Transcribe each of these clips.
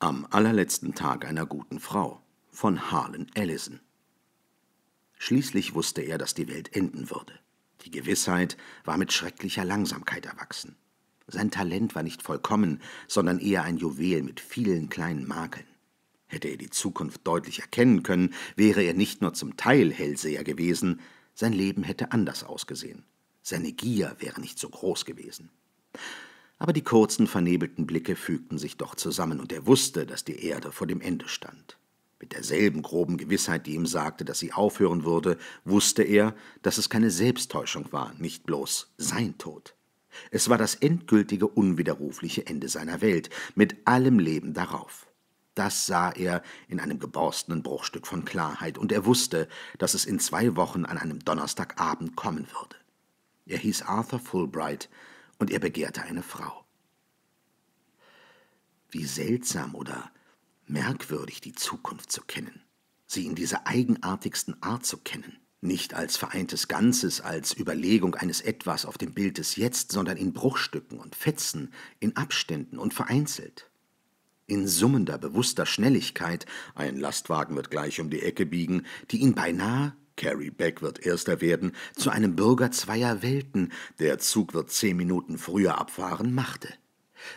Am allerletzten Tag einer guten Frau von Harlan Ellison. Schließlich wusste er, dass die Welt enden würde. Die Gewissheit war mit schrecklicher Langsamkeit erwachsen. Sein Talent war nicht vollkommen, sondern eher ein Juwel mit vielen kleinen Makeln. Hätte er die Zukunft deutlich erkennen können, wäre er nicht nur zum Teil Hellseher gewesen, sein Leben hätte anders ausgesehen. Seine Gier wäre nicht so groß gewesen aber die kurzen, vernebelten Blicke fügten sich doch zusammen, und er wusste, dass die Erde vor dem Ende stand. Mit derselben groben Gewissheit, die ihm sagte, dass sie aufhören würde, wusste er, dass es keine Selbsttäuschung war, nicht bloß sein Tod. Es war das endgültige, unwiderrufliche Ende seiner Welt, mit allem Leben darauf. Das sah er in einem geborstenen Bruchstück von Klarheit, und er wusste, dass es in zwei Wochen an einem Donnerstagabend kommen würde. Er hieß Arthur Fulbright, und er begehrte eine Frau. Wie seltsam oder merkwürdig die Zukunft zu kennen, sie in dieser eigenartigsten Art zu kennen, nicht als vereintes Ganzes, als Überlegung eines Etwas auf dem Bild des Jetzt, sondern in Bruchstücken und Fetzen, in Abständen und vereinzelt. In summender, bewusster Schnelligkeit, ein Lastwagen wird gleich um die Ecke biegen, die ihn beinahe Carrie Beck wird Erster werden, zu einem Bürger zweier Welten, der Zug wird zehn Minuten früher abfahren, machte.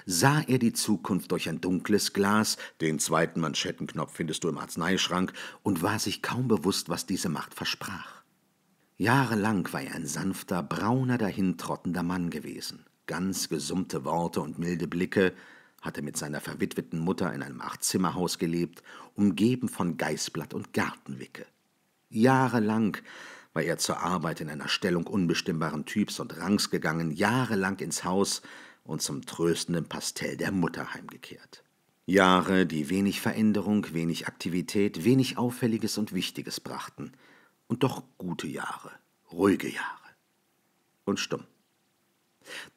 Sah er die Zukunft durch ein dunkles Glas, den zweiten Manschettenknopf findest du im Arzneischrank, und war sich kaum bewusst, was diese Macht versprach. Jahrelang war er ein sanfter, brauner, dahintrottender Mann gewesen. Ganz gesummte Worte und milde Blicke, hatte mit seiner verwitweten Mutter in einem Achtzimmerhaus gelebt, umgeben von Geißblatt und Gartenwicke. Jahrelang war er zur Arbeit in einer Stellung unbestimmbaren Typs und Rangs gegangen, jahrelang ins Haus und zum tröstenden Pastell der Mutter heimgekehrt. Jahre, die wenig Veränderung, wenig Aktivität, wenig Auffälliges und Wichtiges brachten. Und doch gute Jahre, ruhige Jahre. Und stumm.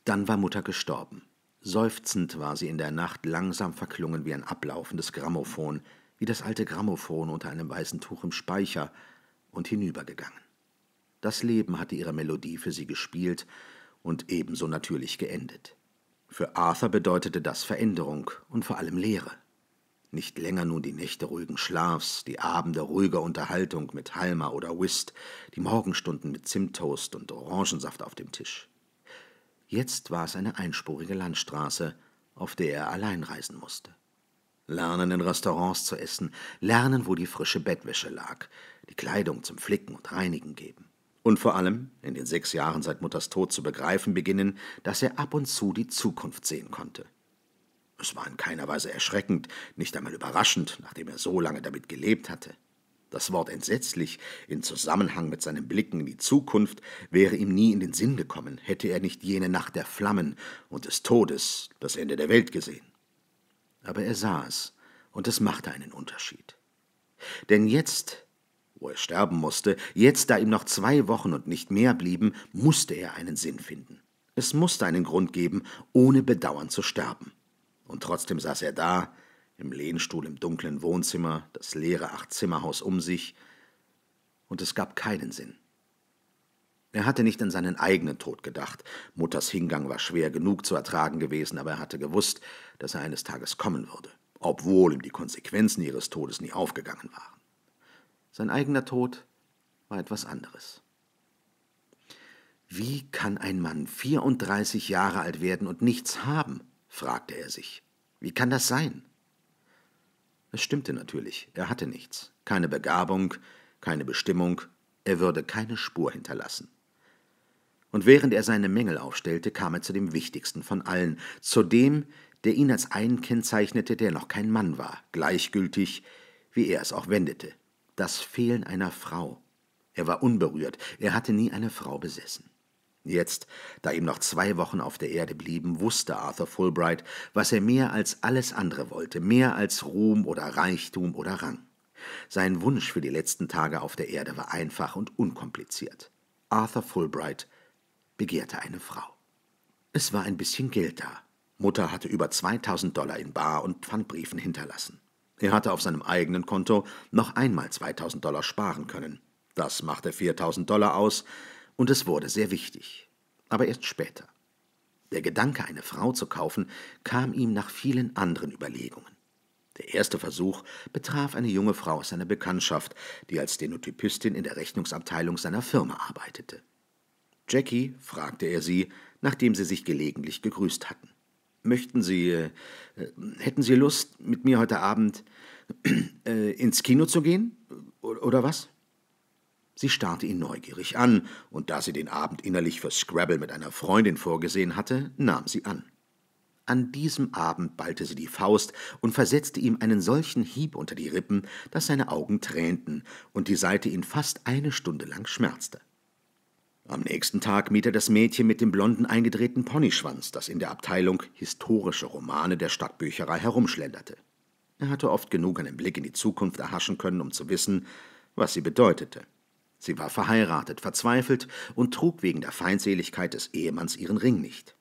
Dann war Mutter gestorben. Seufzend war sie in der Nacht langsam verklungen wie ein ablaufendes Grammophon, wie das alte Grammophon unter einem weißen Tuch im Speicher, und hinübergegangen. Das Leben hatte ihre Melodie für sie gespielt und ebenso natürlich geendet. Für Arthur bedeutete das Veränderung und vor allem Leere. Nicht länger nun die Nächte ruhigen Schlafs, die Abende ruhiger Unterhaltung mit Halma oder Whist, die Morgenstunden mit Zimttoast und Orangensaft auf dem Tisch. Jetzt war es eine einspurige Landstraße, auf der er allein reisen musste lernen in Restaurants zu essen, lernen, wo die frische Bettwäsche lag, die Kleidung zum Flicken und Reinigen geben. Und vor allem, in den sechs Jahren seit Mutters Tod zu begreifen beginnen, dass er ab und zu die Zukunft sehen konnte. Es war in keiner Weise erschreckend, nicht einmal überraschend, nachdem er so lange damit gelebt hatte. Das Wort entsetzlich in Zusammenhang mit seinen Blicken in die Zukunft wäre ihm nie in den Sinn gekommen, hätte er nicht jene Nacht der Flammen und des Todes das Ende der Welt gesehen aber er sah es, und es machte einen Unterschied. Denn jetzt, wo er sterben musste, jetzt, da ihm noch zwei Wochen und nicht mehr blieben, musste er einen Sinn finden. Es musste einen Grund geben, ohne Bedauern zu sterben. Und trotzdem saß er da, im Lehnstuhl im dunklen Wohnzimmer, das leere Achtzimmerhaus um sich, und es gab keinen Sinn. Er hatte nicht an seinen eigenen Tod gedacht. Mutters Hingang war schwer genug zu ertragen gewesen, aber er hatte gewusst, dass er eines Tages kommen würde, obwohl ihm die Konsequenzen ihres Todes nie aufgegangen waren. Sein eigener Tod war etwas anderes. Wie kann ein Mann 34 Jahre alt werden und nichts haben? fragte er sich. Wie kann das sein? Es stimmte natürlich, er hatte nichts, keine Begabung, keine Bestimmung, er würde keine Spur hinterlassen und während er seine Mängel aufstellte, kam er zu dem wichtigsten von allen, zu dem, der ihn als einen kennzeichnete, der noch kein Mann war, gleichgültig, wie er es auch wendete. Das Fehlen einer Frau. Er war unberührt, er hatte nie eine Frau besessen. Jetzt, da ihm noch zwei Wochen auf der Erde blieben, wusste Arthur Fulbright, was er mehr als alles andere wollte, mehr als Ruhm oder Reichtum oder Rang. Sein Wunsch für die letzten Tage auf der Erde war einfach und unkompliziert. Arthur Fulbright begehrte eine Frau. Es war ein bisschen Geld da. Mutter hatte über 2000 Dollar in Bar und Pfandbriefen hinterlassen. Er hatte auf seinem eigenen Konto noch einmal 2000 Dollar sparen können. Das machte 4000 Dollar aus und es wurde sehr wichtig. Aber erst später. Der Gedanke, eine Frau zu kaufen, kam ihm nach vielen anderen Überlegungen. Der erste Versuch betraf eine junge Frau aus seiner Bekanntschaft, die als Denotypistin in der Rechnungsabteilung seiner Firma arbeitete. Jackie? fragte er sie, nachdem sie sich gelegentlich gegrüßt hatten. Möchten Sie, äh, hätten Sie Lust, mit mir heute Abend äh, ins Kino zu gehen? Oder was? Sie starrte ihn neugierig an, und da sie den Abend innerlich für Scrabble mit einer Freundin vorgesehen hatte, nahm sie an. An diesem Abend ballte sie die Faust und versetzte ihm einen solchen Hieb unter die Rippen, dass seine Augen tränten und die Seite ihn fast eine Stunde lang schmerzte. Am nächsten Tag miete das Mädchen mit dem blonden eingedrehten Ponyschwanz, das in der Abteilung historische Romane der Stadtbücherei herumschlenderte. Er hatte oft genug einen Blick in die Zukunft erhaschen können, um zu wissen, was sie bedeutete. Sie war verheiratet, verzweifelt und trug wegen der Feindseligkeit des Ehemanns ihren Ring nicht.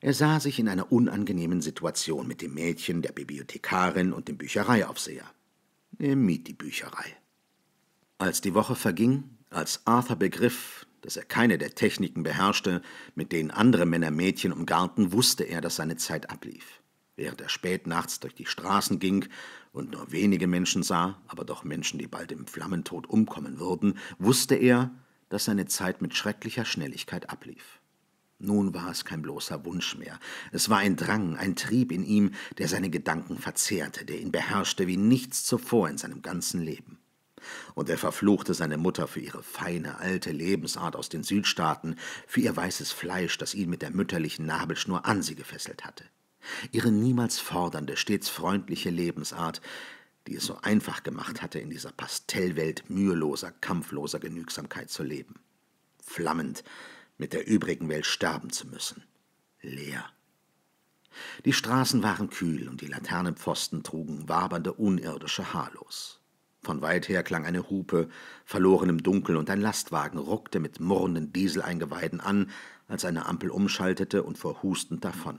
Er sah sich in einer unangenehmen Situation mit dem Mädchen, der Bibliothekarin und dem Büchereiaufseher. Er mied die Bücherei. Als die Woche verging, als Arthur begriff, dass er keine der Techniken beherrschte, mit denen andere Männer Mädchen umgarten, wusste er, dass seine Zeit ablief. Während er spät nachts durch die Straßen ging und nur wenige Menschen sah, aber doch Menschen, die bald im Flammentod umkommen würden, wusste er, dass seine Zeit mit schrecklicher Schnelligkeit ablief. Nun war es kein bloßer Wunsch mehr, es war ein Drang, ein Trieb in ihm, der seine Gedanken verzehrte, der ihn beherrschte wie nichts zuvor in seinem ganzen Leben. Und er verfluchte seine Mutter für ihre feine alte Lebensart aus den Südstaaten, für ihr weißes Fleisch, das ihn mit der mütterlichen Nabelschnur an sie gefesselt hatte. Ihre niemals fordernde, stets freundliche Lebensart, die es so einfach gemacht hatte, in dieser Pastellwelt müheloser, kampfloser Genügsamkeit zu leben. Flammend, mit der übrigen Welt sterben zu müssen. Leer. Die Straßen waren kühl und die Laternenpfosten trugen wabernde unirdische Haarlos. Von weit her klang eine Hupe, verloren im Dunkel, und ein Lastwagen ruckte mit murrenden Dieseleingeweiden an, als eine Ampel umschaltete und fuhr hustend davon.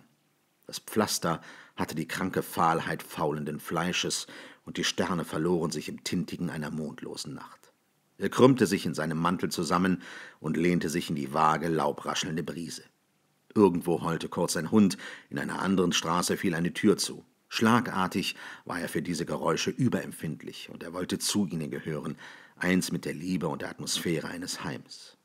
Das Pflaster hatte die kranke Fahlheit faulenden Fleisches, und die Sterne verloren sich im Tintigen einer mondlosen Nacht. Er krümmte sich in seinem Mantel zusammen und lehnte sich in die vage, laubraschelnde Brise. Irgendwo heulte kurz ein Hund, in einer anderen Straße fiel eine Tür zu. Schlagartig war er für diese Geräusche überempfindlich, und er wollte zu ihnen gehören, eins mit der Liebe und der Atmosphäre eines Heims.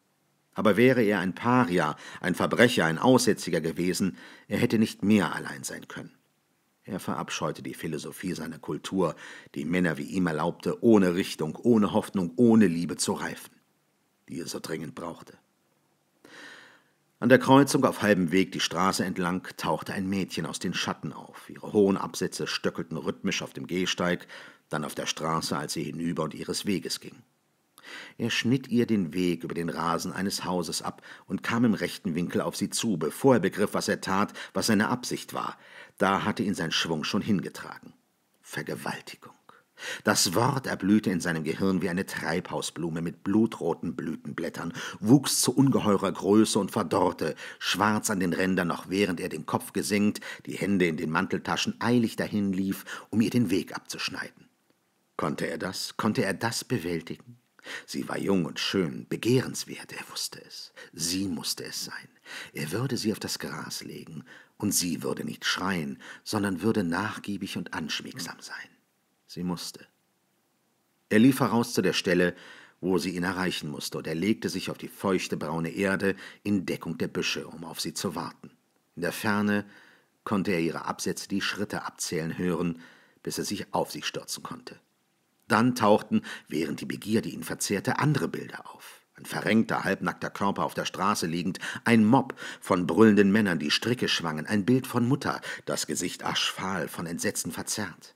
Aber wäre er ein Paria, ein Verbrecher, ein Aussätziger gewesen, er hätte nicht mehr allein sein können. Er verabscheute die Philosophie seiner Kultur, die Männer wie ihm erlaubte, ohne Richtung, ohne Hoffnung, ohne Liebe zu reifen, die er so dringend brauchte. An der Kreuzung auf halbem Weg die Straße entlang tauchte ein Mädchen aus den Schatten auf. Ihre hohen Absätze stöckelten rhythmisch auf dem Gehsteig, dann auf der Straße, als sie hinüber und ihres Weges ging. Er schnitt ihr den Weg über den Rasen eines Hauses ab und kam im rechten Winkel auf sie zu, bevor er begriff, was er tat, was seine Absicht war. Da hatte ihn sein Schwung schon hingetragen. Vergewaltigung. Das Wort erblühte in seinem Gehirn wie eine Treibhausblume mit blutroten Blütenblättern, wuchs zu ungeheurer Größe und verdorrte, schwarz an den Rändern, noch während er den Kopf gesenkt, die Hände in den Manteltaschen eilig dahinlief, um ihr den Weg abzuschneiden. Konnte er das, konnte er das bewältigen? Sie war jung und schön, begehrenswert, er wusste es. Sie musste es sein. Er würde sie auf das Gras legen, und sie würde nicht schreien, sondern würde nachgiebig und anschmiegsam sein. Sie musste. Er lief heraus zu der Stelle, wo sie ihn erreichen musste, und er legte sich auf die feuchte braune Erde in Deckung der Büsche, um auf sie zu warten. In der Ferne konnte er ihre Absätze die Schritte abzählen hören, bis er sich auf sie stürzen konnte. Dann tauchten, während die Begierde ihn verzehrte, andere Bilder auf. Ein verrenkter, halbnackter Körper auf der Straße liegend, ein Mob von brüllenden Männern, die Stricke schwangen, ein Bild von Mutter, das Gesicht aschfahl, von Entsetzen verzerrt.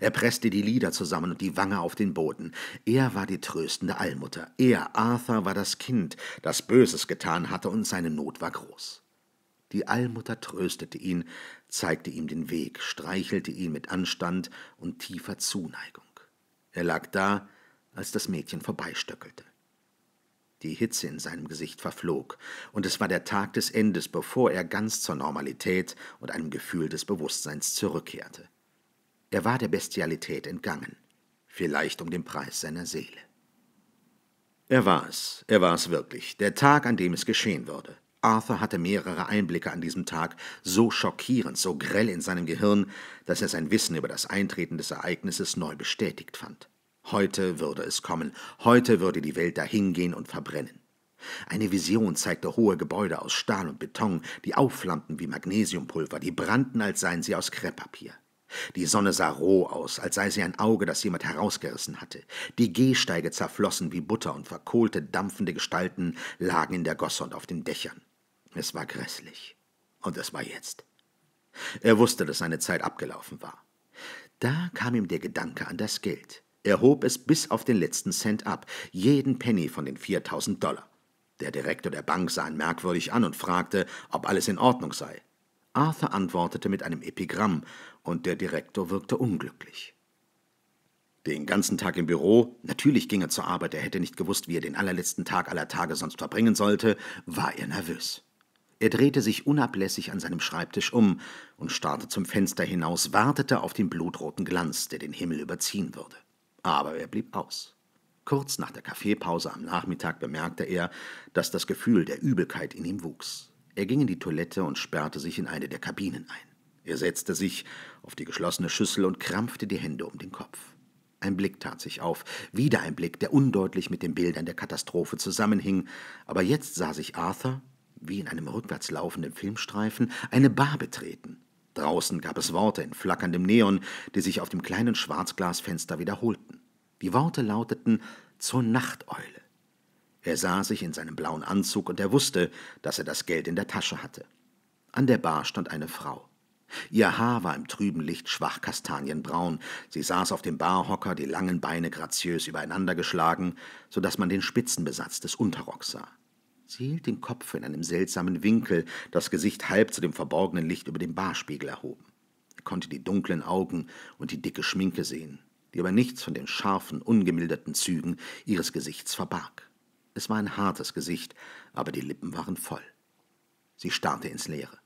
Er presste die Lider zusammen und die Wange auf den Boden. Er war die tröstende Allmutter. Er, Arthur, war das Kind, das Böses getan hatte, und seine Not war groß. Die Allmutter tröstete ihn, zeigte ihm den Weg, streichelte ihn mit Anstand und tiefer Zuneigung. Er lag da, als das Mädchen vorbeistöckelte. Die Hitze in seinem Gesicht verflog, und es war der Tag des Endes, bevor er ganz zur Normalität und einem Gefühl des Bewusstseins zurückkehrte. Er war der Bestialität entgangen, vielleicht um den Preis seiner Seele. Er war es, er war es wirklich, der Tag, an dem es geschehen würde. Arthur hatte mehrere Einblicke an diesem Tag, so schockierend, so grell in seinem Gehirn, dass er sein Wissen über das Eintreten des Ereignisses neu bestätigt fand. Heute würde es kommen, heute würde die Welt dahingehen und verbrennen. Eine Vision zeigte hohe Gebäude aus Stahl und Beton, die aufflammten wie Magnesiumpulver, die brannten, als seien sie aus Krepppapier. Die Sonne sah roh aus, als sei sie ein Auge, das jemand herausgerissen hatte. Die Gehsteige zerflossen wie Butter und verkohlte, dampfende Gestalten lagen in der Gosse und auf den Dächern. Es war grässlich. Und es war jetzt. Er wusste, dass seine Zeit abgelaufen war. Da kam ihm der Gedanke an das Geld. Er hob es bis auf den letzten Cent ab, jeden Penny von den 4000 Dollar. Der Direktor der Bank sah ihn merkwürdig an und fragte, ob alles in Ordnung sei. Arthur antwortete mit einem Epigramm, und der Direktor wirkte unglücklich. Den ganzen Tag im Büro, natürlich ging er zur Arbeit, er hätte nicht gewusst, wie er den allerletzten Tag aller Tage sonst verbringen sollte, war er nervös. Er drehte sich unablässig an seinem Schreibtisch um und starrte zum Fenster hinaus, wartete auf den blutroten Glanz, der den Himmel überziehen würde. Aber er blieb aus. Kurz nach der Kaffeepause am Nachmittag bemerkte er, dass das Gefühl der Übelkeit in ihm wuchs. Er ging in die Toilette und sperrte sich in eine der Kabinen ein. Er setzte sich auf die geschlossene Schüssel und krampfte die Hände um den Kopf. Ein Blick tat sich auf, wieder ein Blick, der undeutlich mit den Bildern der Katastrophe zusammenhing, aber jetzt sah sich Arthur, wie in einem rückwärts laufenden Filmstreifen, eine Bar betreten. Draußen gab es Worte in flackerndem Neon, die sich auf dem kleinen Schwarzglasfenster wiederholten. Die Worte lauteten zur Nachteule. Er sah sich in seinem blauen Anzug und er wusste, dass er das Geld in der Tasche hatte. An der Bar stand eine Frau. Ihr Haar war im trüben Licht schwach kastanienbraun, sie saß auf dem Barhocker, die langen Beine graziös übereinandergeschlagen, so daß man den Spitzenbesatz des Unterrocks sah. Sie hielt den Kopf in einem seltsamen Winkel, das Gesicht halb zu dem verborgenen Licht über dem Barspiegel erhoben. Er konnte die dunklen Augen und die dicke Schminke sehen, die aber nichts von den scharfen, ungemilderten Zügen ihres Gesichts verbarg. Es war ein hartes Gesicht, aber die Lippen waren voll. Sie starrte ins Leere.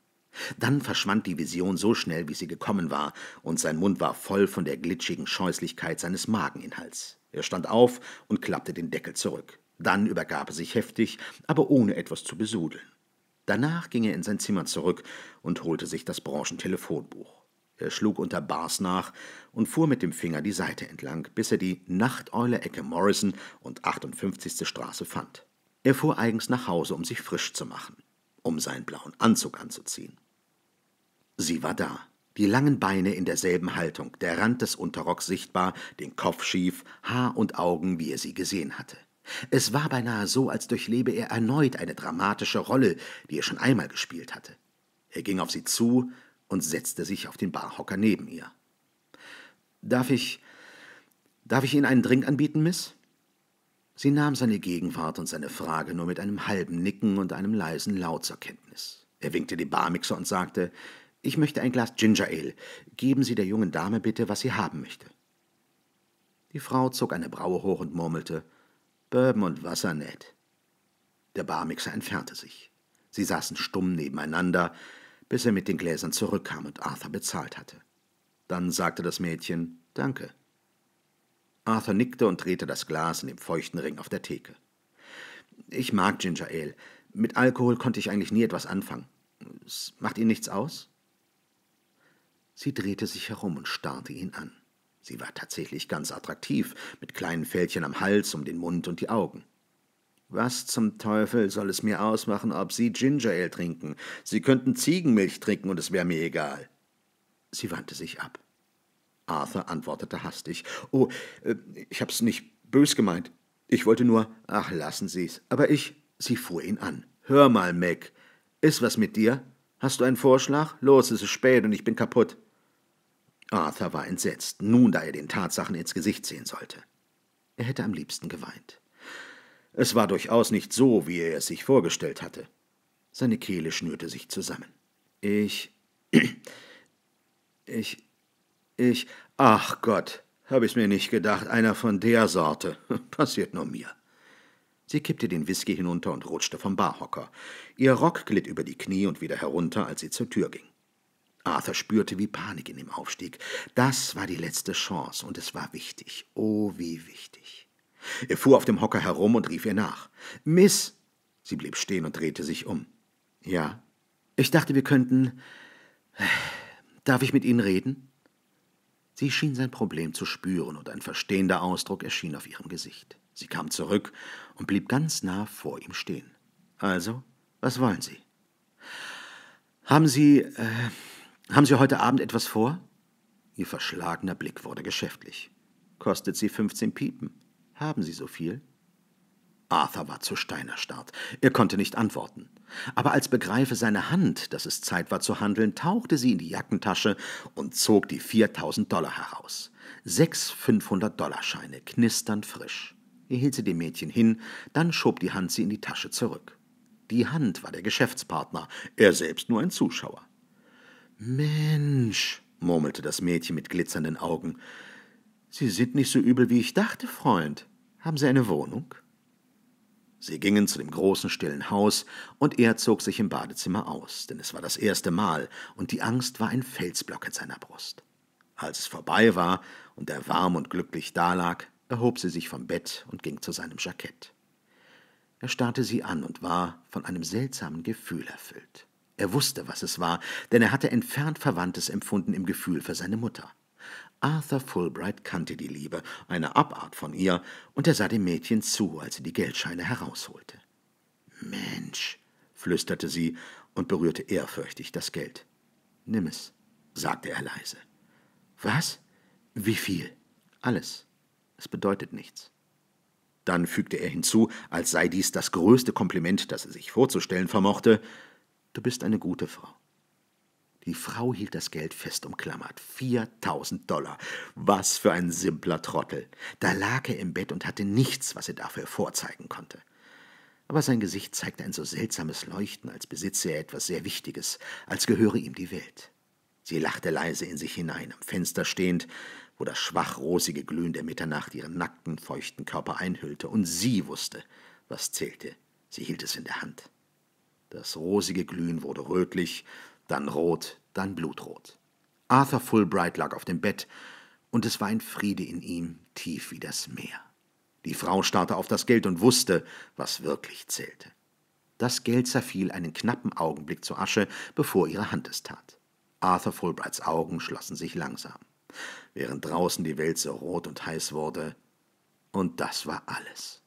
Dann verschwand die Vision so schnell, wie sie gekommen war, und sein Mund war voll von der glitschigen Scheußlichkeit seines Mageninhalts. Er stand auf und klappte den Deckel zurück. Dann übergab er sich heftig, aber ohne etwas zu besudeln. Danach ging er in sein Zimmer zurück und holte sich das Branchentelefonbuch. Er schlug unter Bars nach und fuhr mit dem Finger die Seite entlang, bis er die Nachteule-Ecke Morrison und 58. Straße fand. Er fuhr eigens nach Hause, um sich frisch zu machen, um seinen blauen Anzug anzuziehen. Sie war da. Die langen Beine in derselben Haltung, der Rand des Unterrocks sichtbar, den Kopf schief, Haar und Augen, wie er sie gesehen hatte. Es war beinahe so, als durchlebe er erneut eine dramatische Rolle, die er schon einmal gespielt hatte. Er ging auf sie zu und setzte sich auf den Barhocker neben ihr. Darf ich. darf ich Ihnen einen Drink anbieten, Miss? Sie nahm seine Gegenwart und seine Frage nur mit einem halben Nicken und einem leisen Laut zur Kenntnis. Er winkte dem Barmixer und sagte, ich möchte ein Glas Ginger Ale. Geben Sie der jungen Dame bitte, was sie haben möchte. Die Frau zog eine Braue hoch und murmelte, Bourbon und Wasser, Ned. Der Barmixer entfernte sich. Sie saßen stumm nebeneinander, bis er mit den Gläsern zurückkam und Arthur bezahlt hatte. Dann sagte das Mädchen Danke. Arthur nickte und drehte das Glas in dem feuchten Ring auf der Theke. Ich mag Ginger Ale. Mit Alkohol konnte ich eigentlich nie etwas anfangen. Es macht Ihnen nichts aus? Sie drehte sich herum und starrte ihn an. Sie war tatsächlich ganz attraktiv, mit kleinen Fältchen am Hals, um den Mund und die Augen. Was zum Teufel soll es mir ausmachen, ob Sie Ginger Ale trinken? Sie könnten Ziegenmilch trinken und es wäre mir egal. Sie wandte sich ab. Arthur antwortete hastig. Oh, äh, ich hab's nicht bös gemeint. Ich wollte nur. Ach, lassen Sie's. Aber ich. Sie fuhr ihn an. Hör mal, Mac. Ist was mit dir? Hast du einen Vorschlag? Los, es ist spät und ich bin kaputt. Arthur war entsetzt, nun da er den Tatsachen ins Gesicht sehen sollte. Er hätte am liebsten geweint. Es war durchaus nicht so, wie er es sich vorgestellt hatte. Seine Kehle schnürte sich zusammen. Ich. Ich. Ich. Ach Gott, hab ich's mir nicht gedacht, einer von der Sorte. Passiert nur mir. Sie kippte den Whisky hinunter und rutschte vom Barhocker. Ihr Rock glitt über die Knie und wieder herunter, als sie zur Tür ging. Arthur spürte, wie Panik in ihm aufstieg. Das war die letzte Chance, und es war wichtig. Oh, wie wichtig. Er fuhr auf dem Hocker herum und rief ihr nach. Miss! Sie blieb stehen und drehte sich um. Ja? Ich dachte, wir könnten. Darf ich mit Ihnen reden? Sie schien sein Problem zu spüren, und ein verstehender Ausdruck erschien auf ihrem Gesicht. Sie kam zurück und blieb ganz nah vor ihm stehen. Also, was wollen Sie? Haben Sie. Äh haben Sie heute Abend etwas vor? Ihr verschlagener Blick wurde geschäftlich. Kostet Sie 15 Piepen. Haben Sie so viel? Arthur war zu Stein erstarrt. Er konnte nicht antworten. Aber als begreife seine Hand, dass es Zeit war zu handeln, tauchte sie in die Jackentasche und zog die 4000 Dollar heraus. Sechs 500-Dollar-Scheine, knisternd frisch. Er hielt sie dem Mädchen hin, dann schob die Hand sie in die Tasche zurück. Die Hand war der Geschäftspartner, er selbst nur ein Zuschauer. Mensch, murmelte das Mädchen mit glitzernden Augen, Sie sind nicht so übel, wie ich dachte, Freund. Haben Sie eine Wohnung? Sie gingen zu dem großen, stillen Haus, und er zog sich im Badezimmer aus, denn es war das erste Mal, und die Angst war ein Felsblock in seiner Brust. Als es vorbei war und er warm und glücklich dalag, erhob sie sich vom Bett und ging zu seinem Jackett. Er starrte sie an und war von einem seltsamen Gefühl erfüllt. Er wusste, was es war, denn er hatte entfernt Verwandtes empfunden im Gefühl für seine Mutter. Arthur Fulbright kannte die Liebe, eine Abart von ihr, und er sah dem Mädchen zu, als sie die Geldscheine herausholte. Mensch, flüsterte sie und berührte ehrfürchtig das Geld. Nimm es, sagte er leise. Was? Wie viel? Alles. Es bedeutet nichts. Dann fügte er hinzu, als sei dies das größte Kompliment, das er sich vorzustellen vermochte, Du bist eine gute Frau. Die Frau hielt das Geld fest umklammert. 4000 Dollar. Was für ein simpler Trottel. Da lag er im Bett und hatte nichts, was er dafür vorzeigen konnte. Aber sein Gesicht zeigte ein so seltsames Leuchten, als besitze er etwas sehr Wichtiges, als gehöre ihm die Welt. Sie lachte leise in sich hinein, am Fenster stehend, wo das schwach rosige Glühen der Mitternacht ihren nackten, feuchten Körper einhüllte, und sie wusste, was zählte. Sie hielt es in der Hand. Das rosige Glühen wurde rötlich, dann rot, dann blutrot. Arthur Fulbright lag auf dem Bett, und es war ein Friede in ihm, tief wie das Meer. Die Frau starrte auf das Geld und wusste, was wirklich zählte. Das Geld zerfiel einen knappen Augenblick zur Asche, bevor ihre Hand es tat. Arthur Fulbrights Augen schlossen sich langsam, während draußen die Welt so rot und heiß wurde, und das war alles.